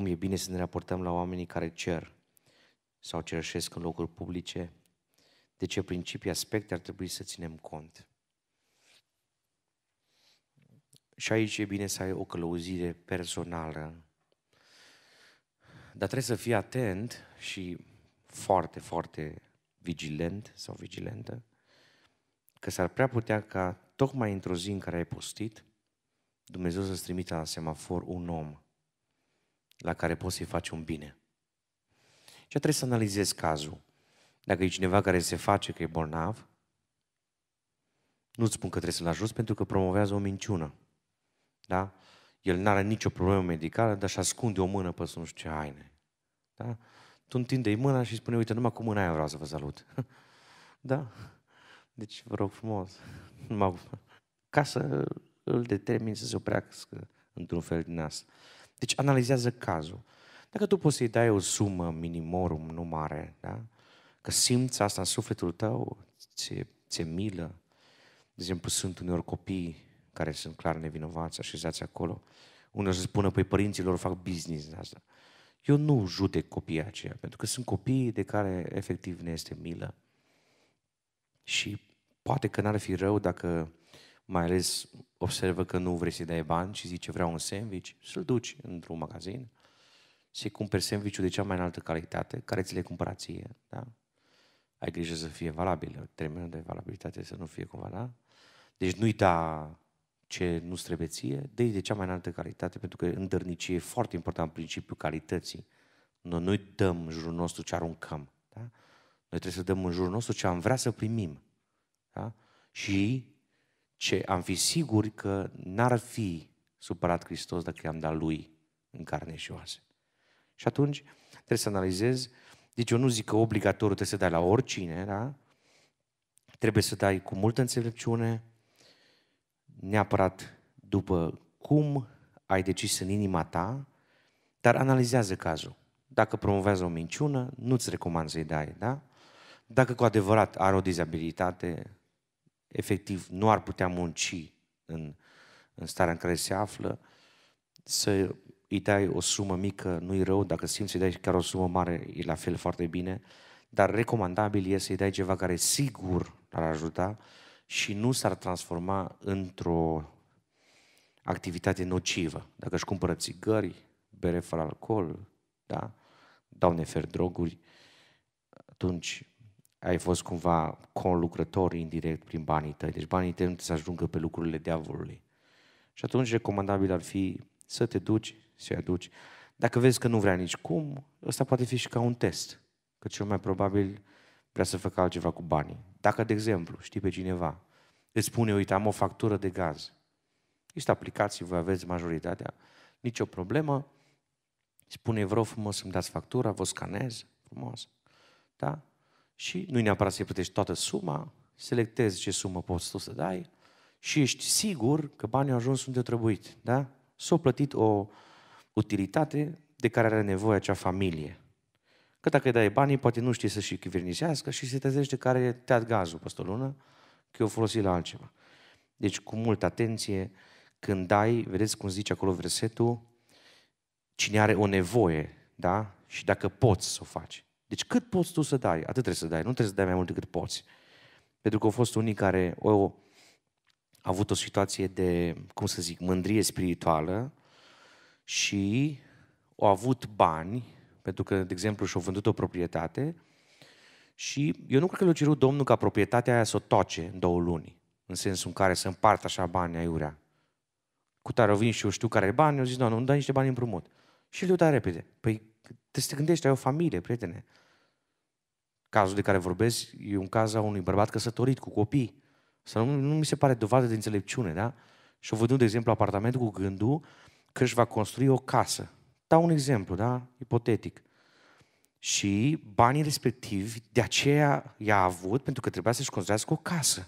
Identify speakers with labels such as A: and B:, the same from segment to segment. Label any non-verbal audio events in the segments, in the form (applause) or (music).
A: cum e bine să ne raportăm la oamenii care cer sau cerșesc în locuri publice, de ce principii, aspecte ar trebui să ținem cont. Și aici e bine să ai o călăuzire personală. Dar trebuie să fii atent și foarte, foarte vigilent sau vigilentă, că s-ar prea putea ca tocmai într-o zi în care ai postit, Dumnezeu să-ți trimite la semafor un om la care poți să-i faci un bine. Și trebuie să analizezi cazul. Dacă e cineva care se face că e bolnav, nu-ți spun că trebuie să-l ajuți pentru că promovează o minciună. Da? El nu are nicio problemă medicală, dar și ascunde o mână pe nu știu ce haine. Da? Tu întinde-i mâna și spune, uite, numai cu mâna aia vreau să vă salut. (laughs) da? Deci vă rog frumos, (laughs) ca să îl determin să se oprească într-un fel din asta. Deci analizează cazul. Dacă tu poți să-i dai o sumă minimorum, nu mare, da? că simți asta în sufletul tău, ți-e, ți milă. De exemplu, sunt uneori copii care sunt clar nevinovați, așezați acolo. Unii se să spună, păi părinților fac business în asta. Eu nu judec copiii aceia, pentru că sunt copii de care efectiv ne este milă. Și poate că n-ar fi rău dacă mai ales observă că nu vrei să-i dai bani și zice vreau un sandwich, să-l duci într-un magazin, să-i cumperi sandwich de cea mai înaltă calitate, care ți le cumpăra ție, da? Ai grijă să fie valabil, termenul de valabilitate să nu fie cumva, da? Deci nu uita ce nu trebuie ție, dă de cea mai înaltă calitate, pentru că în dărnicie e foarte important principiul calității. Noi nu dăm în jurul nostru ce aruncăm, da? Noi trebuie să dăm în jurul nostru ce am vrea să primim, da? Și ce am fi siguri că n-ar fi supărat Hristos dacă i-am dat lui în carne și oase. Și atunci trebuie să analizez, deci eu nu zic că obligatoriu trebuie să dai la oricine, da? Trebuie să dai cu multă înțelepciune, neapărat după cum ai decis în inima ta, dar analizează cazul. Dacă promovează o minciună, nu-ți recomand să-i dai, da? Dacă cu adevărat are o dizabilitate, efectiv nu ar putea munci în, în starea în care se află, să îi dai o sumă mică, nu-i rău, dacă simți să-i dai chiar o sumă mare, e la fel foarte bine, dar recomandabil e să-i dai ceva care sigur ar ajuta și nu s-ar transforma într-o activitate nocivă. Dacă își cumpără țigări, bere fără alcool, da? dau nefer droguri, atunci ai fost cumva conlucrător indirect prin banii tăi. Deci banii tăi nu să ajungă pe lucrurile diavolului. Și atunci recomandabil ar fi să te duci, să-i aduci. Dacă vezi că nu vrea nici cum, ăsta poate fi și ca un test. Că cel mai probabil vrea să facă altceva cu banii. Dacă, de exemplu, știi pe cineva, îți spune, uite, am o factură de gaz. Este aplicații, voi aveți majoritatea, nicio problemă. Spune, vreau frumos să-mi dați factura, vă scanez, frumos. Da? și nu e neapărat să-i plătești toată suma, selectezi ce sumă poți tu să dai și ești sigur că banii au ajuns unde trebuit, da? s au plătit o utilitate de care are nevoie acea familie. Că dacă îi dai banii, poate nu știe să și chivernisească și se trezește care te-a gazul peste o lună, că o folosi la altceva. Deci cu multă atenție, când dai, vedeți cum zice acolo versetul, cine are o nevoie, da? Și dacă poți să o faci. Deci cât poți tu să dai, atât trebuie să dai, nu trebuie să dai mai mult decât poți. Pentru că au fost unii care au avut o situație de, cum să zic, mândrie spirituală și au avut bani, pentru că, de exemplu, și-au vândut o proprietate și eu nu cred că le-a cerut Domnul ca proprietatea aia să o toace în două luni, în sensul în care să împartă așa bani aiurea. Cu tare vin și eu știu care bani, eu zic, nu, nu dai niște bani împrumut. Și le-o dat repede. Păi Trebuie să te gândești, ai o familie, prietene. Cazul de care vorbesc e un caz a unui bărbat căsătorit cu copii. Să nu, nu mi se pare dovadă de înțelepciune, da? Și-o văd, de exemplu, apartamentul cu gândul că își va construi o casă. Dau un exemplu, da? Ipotetic. Și banii respectivi, de aceea i-a avut, pentru că trebuia să-și construiască o casă. Și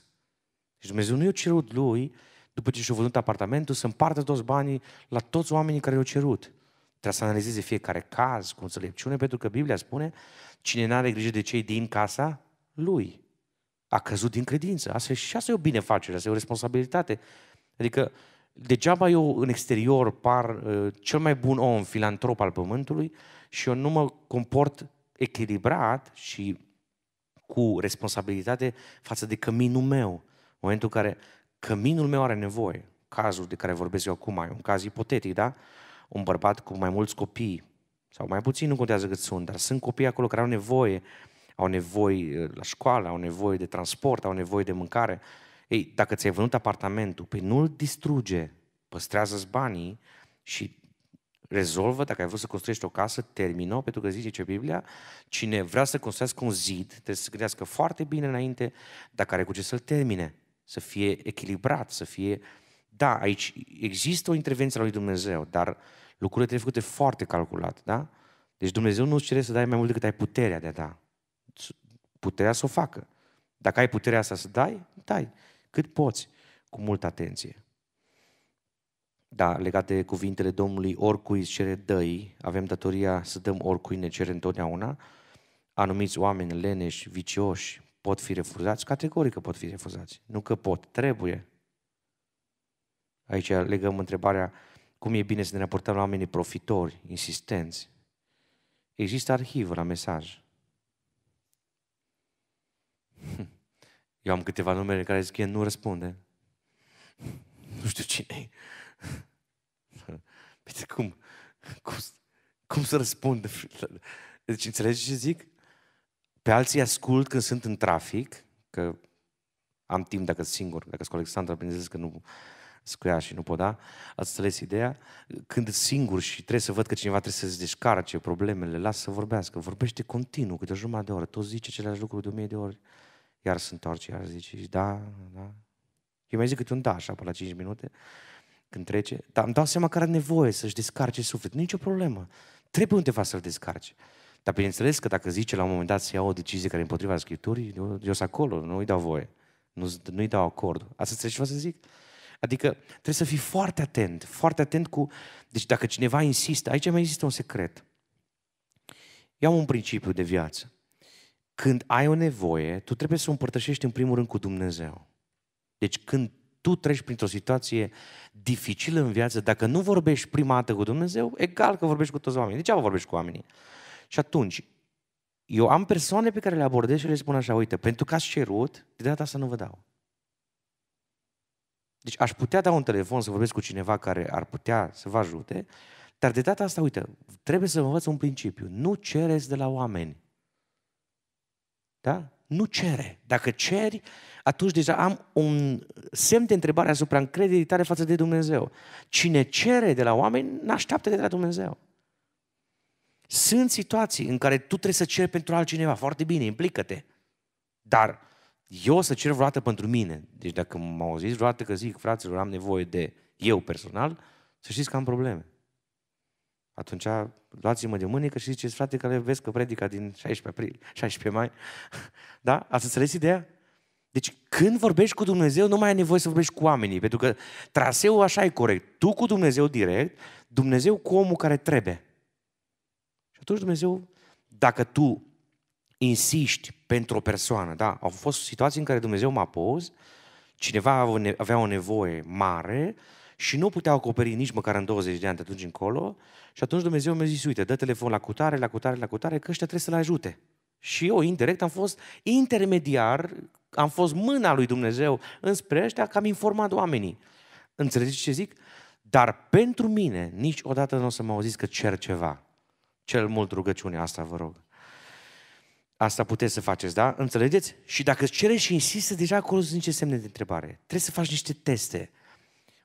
A: deci Dumnezeu nu i-a cerut lui, după ce și-a văzut apartamentul, să împartă toți banii la toți oamenii care i-au cerut. Trebuie să analizeze fiecare caz cu înțelepciune, pentru că Biblia spune, cine nu are grijă de cei din casa lui, a căzut din credință. Asta, și asta e o binefacere, asta e o responsabilitate. Adică, degeaba eu în exterior par uh, cel mai bun om, filantrop al pământului, și eu nu mă comport echilibrat și cu responsabilitate față de căminul meu. În momentul în care căminul meu are nevoie, cazul de care vorbesc eu acum, e un caz ipotetic, da? Uh, un bărbat cu mai mulți copii, sau mai puțin, nu contează cât sunt, dar sunt copii acolo care au nevoie, au nevoie uh, la școală, au nevoie de transport, au nevoie de mâncare. Ei, dacă ți-ai vândut apartamentul, pe păi nu-l distruge, păstrează-ți banii și rezolvă, dacă ai vrut să construiești o casă, termină, pentru că zice ce Biblia, cine vrea să construiască un zid, trebuie să se gândească foarte bine înainte, dacă are cu ce să-l termine, să fie echilibrat, să fie uh, da, aici există o intervenție a lui Dumnezeu, dar lucrurile trebuie făcute foarte calculat, da? Deci Dumnezeu nu îți cere să dai mai mult decât ai puterea de a da. Puterea să o facă. Dacă ai puterea asta să dai, dai. Cât poți, cu multă atenție. Da, legat de cuvintele Domnului, oricui îți cere dăi, avem datoria să dăm oricui ne cere întotdeauna, anumiți oameni leneși, vicioși, pot fi refuzați, categoric că pot fi refuzați. Nu că pot, trebuie Aici legăm întrebarea cum e bine să ne raportăm la oamenii profitori, insistenți. Există arhivă la mesaj. (laughs) Eu am câteva numere care zic, nu răspunde. (laughs) Nu știu cine (laughs) Păi cum? Cum, cum să răspund? Deci înțelegi ce zic? Pe alții ascult când sunt în trafic, că am timp dacă sunt singur, dacă sunt cu Alexandra, bineînțeles că nu scuia și nu pot da, ați înțeles ideea? Când sunt singur și trebuie să văd că cineva trebuie să-ți descarce problemele, lasă să vorbească, vorbește continuu, câte o jumătate de oră, tot zice aceleași lucruri de o mie de ori, iar se întoarce, iar zice, da, da. Eu mai zic câte un da așa pe la 5 minute, când trece, dar îmi dau seama că are nevoie să-și descarce sufletul, nicio problemă, trebuie undeva să-l descarce. Dar bineînțeles că dacă zice la un moment dat să ia o decizie care e împotriva Scripturii, eu, eu sunt acolo, nu-i dau voie, nu, nu-i dau acord. Ați înțeles ce vreau să zic? Adică trebuie să fii foarte atent, foarte atent cu... Deci dacă cineva insistă, aici mai există un secret. Eu am un principiu de viață. Când ai o nevoie, tu trebuie să o împărtășești în primul rând cu Dumnezeu. Deci când tu treci printr-o situație dificilă în viață, dacă nu vorbești prima dată cu Dumnezeu, egal că vorbești cu toți oamenii. ce vorbești cu oamenii. Și atunci, eu am persoane pe care le abordez și le spun așa, uite, pentru că ați cerut, de data asta nu vă dau. Deci aș putea da un telefon să vorbesc cu cineva care ar putea să vă ajute, dar de data asta, uite, trebuie să vă învăț un principiu. Nu cereți de la oameni. Da? Nu cere. Dacă ceri, atunci deja am un semn de întrebare asupra încrederii tale față de Dumnezeu. Cine cere de la oameni, n-așteaptă de la Dumnezeu. Sunt situații în care tu trebuie să ceri pentru altcineva. Foarte bine, implică-te. Dar eu o să cer vreodată pentru mine. Deci dacă mă auziți vreodată că zic, fraților, am nevoie de eu personal, să știți că am probleme. Atunci luați-mă de mânecă și ziceți, frate, că le vezi că predica din 16 aprilie, 16 (laughs) mai. (laughs) Da? Ați înțeles ideea? Deci când vorbești cu Dumnezeu, nu mai ai nevoie să vorbești cu oamenii, pentru că traseul așa e corect. Tu cu Dumnezeu direct, Dumnezeu cu omul care trebuie. Și atunci Dumnezeu, dacă tu insiști pentru o persoană, da? Au fost situații în care Dumnezeu m-a pus, cineva avea o nevoie mare și nu putea acoperi nici măcar în 20 de ani de atunci încolo și atunci Dumnezeu mi-a zis, uite, dă telefon la cutare, la cutare, la cutare, că ăștia trebuie să-l ajute. Și eu, indirect, am fost intermediar, am fost mâna lui Dumnezeu înspre ăștia, că am informat oamenii. Înțelegeți ce zic? Dar pentru mine niciodată nu o să mă auziți că cer ceva. Cel mult rugăciune, asta vă rog. Asta puteți să faceți, da? Înțelegeți? Și dacă îți cere și insistă, deja acolo sunt niște semne de întrebare. Trebuie să faci niște teste.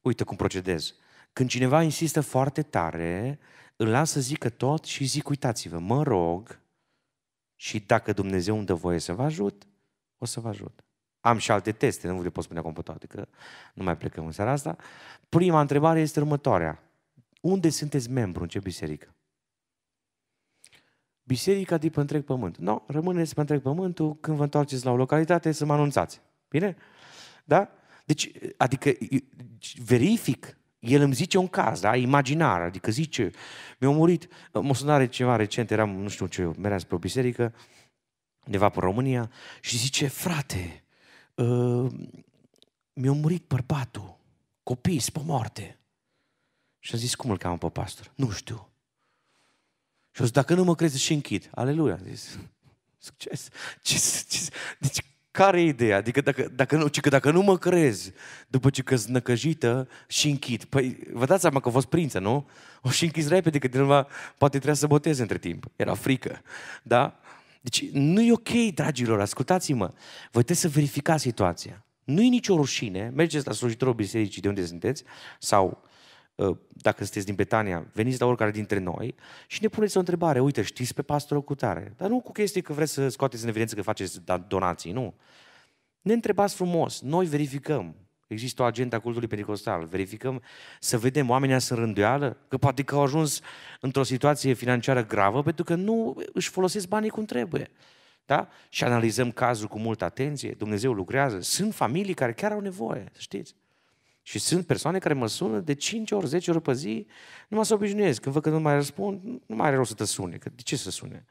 A: Uite cum procedez. Când cineva insistă foarte tare, îl las să zică tot și zic, uitați-vă, mă rog și dacă Dumnezeu îmi dă voie să vă ajut, o să vă ajut. Am și alte teste, nu vă le pot spune acum pe toate, că nu mai plecăm în seara asta. Prima întrebare este următoarea. Unde sunteți membru? În ce biserică? biserica de pe întreg pământ. Nu, no, rămâneți pe întreg pământul, când vă întoarceți la o localitate să mă anunțați. Bine? Da? Deci, adică, deci, verific, el îmi zice un caz, da? Imaginar, adică zice, mi-a murit, mă sunare ceva recent, eram, nu știu ce, meream spre o biserică, undeva pe România, și zice, frate, uh, mi-a murit bărbatul, copii, pe moarte. Și am zis, cum îl cheamă pe pastor? Nu știu. Și zis, dacă nu mă crezi și închid. Aleluia. Zis, succes. Ce, ce, deci, care e ideea? Adică dacă, dacă, nu, că dacă nu mă crezi, după ce că-s năcăjită și închid. Păi vă dați seama că a fost prință, nu? O și închis repede, că cineva poate trebuia să boteze între timp. Era frică. Da? Deci nu e ok, dragilor, ascultați-mă. Vă trebuie să verificați situația. Nu e nicio rușine. Mergeți la slujitorul bisericii de unde sunteți sau uh, Uh, dacă sunteți din Betania, veniți la oricare dintre noi și ne puneți o întrebare. Uite, știți pe pastorul cutare. Dar nu cu chestii că vreți să scoateți în evidență că faceți da, donații, nu. Ne întrebați frumos, noi verificăm. Există o agentă a cultului pentecostal. Verificăm să vedem, oamenii sunt rânduială, că poate că au ajuns într-o situație financiară gravă pentru că nu își folosesc banii cum trebuie. Da? Și analizăm cazul cu multă atenție, Dumnezeu lucrează. Sunt familii care chiar au nevoie, știți. Și sunt persoane care mă sună de 5 ori, 10 ori pe zi, nu mă să obișnuiesc. Când văd că nu mai răspund, nu mai are rost să te sune. Că de ce să sune?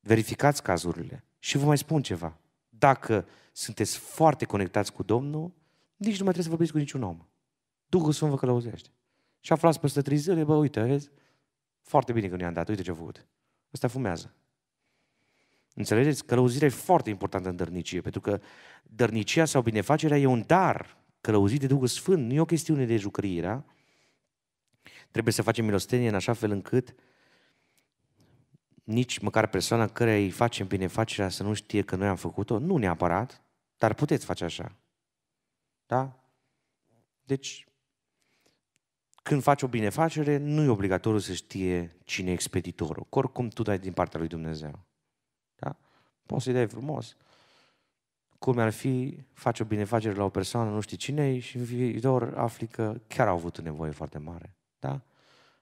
A: Verificați cazurile. Și vă mai spun ceva. Dacă sunteți foarte conectați cu Domnul, nici nu mai trebuie să vorbiți cu niciun om. Duhul Sfânt vă călăuzește. Și aflați peste trei zile, bă, uite, vezi, foarte bine că nu i-am dat, uite ce a făcut. Asta fumează. Înțelegeți? Călăuzirea e foarte importantă în dărnicie, pentru că dărnicia sau binefacerea e un dar călăuzit de Duhul Sfânt, nu e o chestiune de jucărie, da? Trebuie să facem milostenie în așa fel încât nici măcar persoana care îi facem binefacerea să nu știe că noi am făcut-o, nu neapărat, dar puteți face așa. Da? Deci, când faci o binefacere, nu e obligatoriu să știe cine e expeditorul. oricum tu dai din partea lui Dumnezeu. Da? Poți să-i dai frumos cum ar fi, faci o binefacere la o persoană, nu știi cine și în viitor afli că chiar au avut o nevoie foarte mare. Da?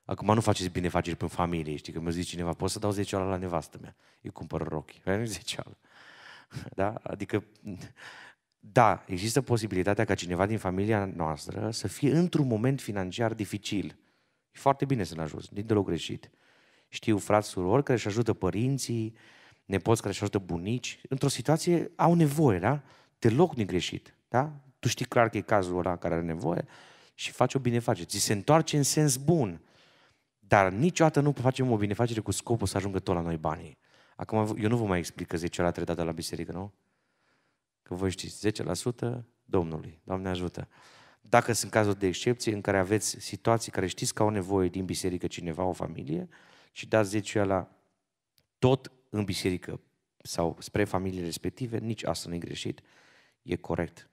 A: Acum nu faceți binefaceri prin familie, știi, că mi-a zis cineva, poți să dau 10 la nevastă mea, îi cumpăr rochi, nu 10 ori. Da? Adică, da, există posibilitatea ca cineva din familia noastră să fie într-un moment financiar dificil. E foarte bine să ne ajut, nici deloc greșit. Știu frați, surori care își ajută părinții, nepoți care și ajută bunici, într-o situație au nevoie, da? te din greșit, da? Tu știi clar că e cazul ăla care are nevoie și faci o binefacere. Ți se întoarce în sens bun, dar niciodată nu facem o binefacere cu scopul să ajungă tot la noi banii. Acum, eu nu vă mai explic că 10 ori a la biserică, nu? Că voi știți, 10% Domnului, Doamne ajută. Dacă sunt cazuri de excepție în care aveți situații care știți că au nevoie din biserică cineva, o familie, și dați 10 la tot în biserică sau spre familiile respective, nici asta nu e greșit, e corect.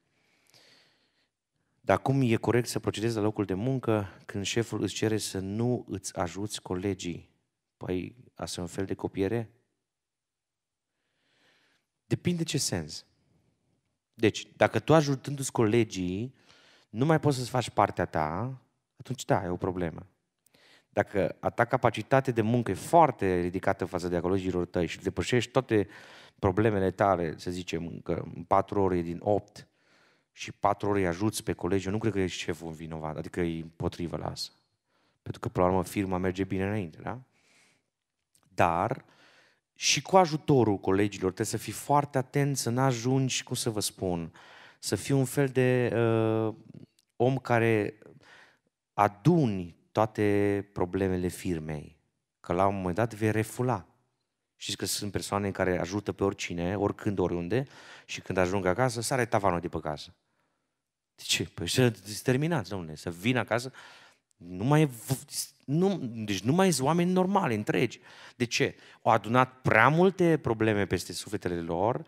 A: Dar cum e corect să procedezi la locul de muncă când șeful îți cere să nu îți ajuți colegii? Păi, asta e un fel de copiere? Depinde ce sens. Deci, dacă tu ajutându-ți colegii, nu mai poți să-ți faci partea ta, atunci da, e o problemă. Dacă a ta capacitate de muncă e foarte ridicată față de ecologilor tăi și depășești toate problemele tale, să zicem, că în patru ore din opt și patru ore ajuți pe colegi, eu nu cred că ești șeful vinovat, adică e împotrivă la asta. Pentru că, până la urmă, firma merge bine înainte, da? Dar, și cu ajutorul colegilor, trebuie să fii foarte atent, să n-ajungi, cum să vă spun, să fii un fel de uh, om care aduni toate problemele firmei, că la un moment dat vei refula. Știți că sunt persoane care ajută pe oricine, oricând, oriunde, și când ajung acasă, sare tavanul de pe casă. De ce? Păi să terminați, domnule, să vină acasă. Nu mai, nu, deci nu mai sunt oameni normali, întregi. De ce? Au adunat prea multe probleme peste sufletele lor,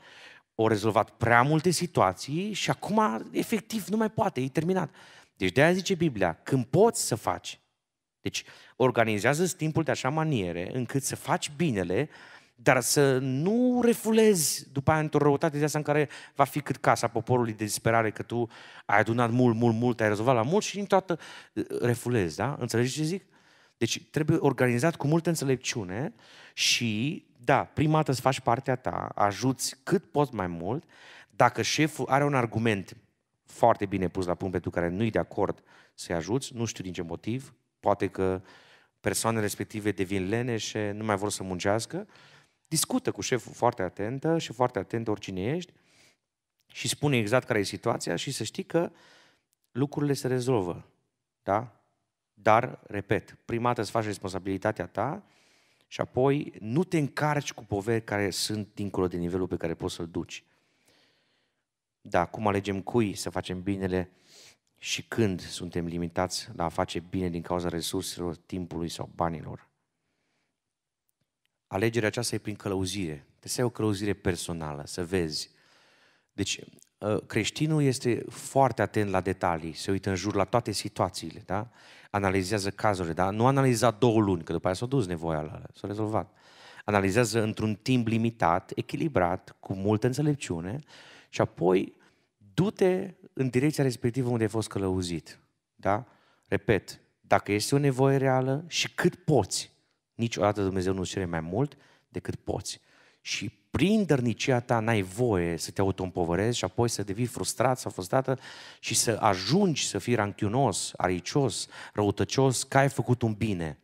A: au rezolvat prea multe situații și acum, efectiv, nu mai poate, e terminat. Deci de-aia zice Biblia, când poți să faci, deci organizează timpul de așa maniere încât să faci binele, dar să nu refulezi după aia într-o răutate de asta în care va fi cât casa poporului de disperare că tu ai adunat mult, mult, mult, ai rezolvat la mult și din toată refulezi, da? Înțelegi ce zic? Deci trebuie organizat cu multă înțelepciune și, da, prima dată să faci partea ta, ajuți cât poți mai mult. Dacă șeful are un argument foarte bine pus la punct pentru care nu-i de acord să-i ajuți, nu știu din ce motiv, poate că persoanele respective devin leneșe, nu mai vor să muncească, discută cu șeful foarte atentă și foarte atent oricine ești și spune exact care e situația și să știi că lucrurile se rezolvă. Da? Dar, repet, prima dată îți faci responsabilitatea ta și apoi nu te încarci cu poveri care sunt dincolo de nivelul pe care poți să-l duci. Da, cum alegem cui să facem binele, și când suntem limitați la a face bine din cauza resurselor, timpului sau banilor. Alegerea aceasta e prin călăuzire. Trebuie să ai o călăuzire personală, să vezi. Deci, ă, creștinul este foarte atent la detalii, se uită în jur la toate situațiile, da? analizează cazurile, da? nu analiza două luni, că după aia s-a dus nevoia la s-a rezolvat. Analizează într-un timp limitat, echilibrat, cu multă înțelepciune și apoi du-te în direcția respectivă unde ai fost călăuzit. Da? Repet, dacă este o nevoie reală și cât poți, niciodată Dumnezeu nu cere mai mult decât poți. Și prin dărnicia ta n-ai voie să te autoîmpovărezi și apoi să devii frustrat sau frustrată și să ajungi să fii ranchiunos, aricios, răutăcios, că ai făcut un bine.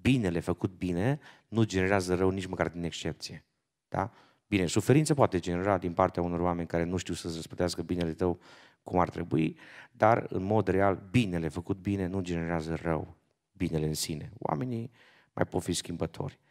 A: Binele făcut bine nu generează rău nici măcar din excepție. Da? Bine, suferință poate genera din partea unor oameni care nu știu să-ți răspătească binele tău cum ar trebui, dar în mod real, binele făcut bine nu generează rău, binele în sine. Oamenii mai pot fi schimbători.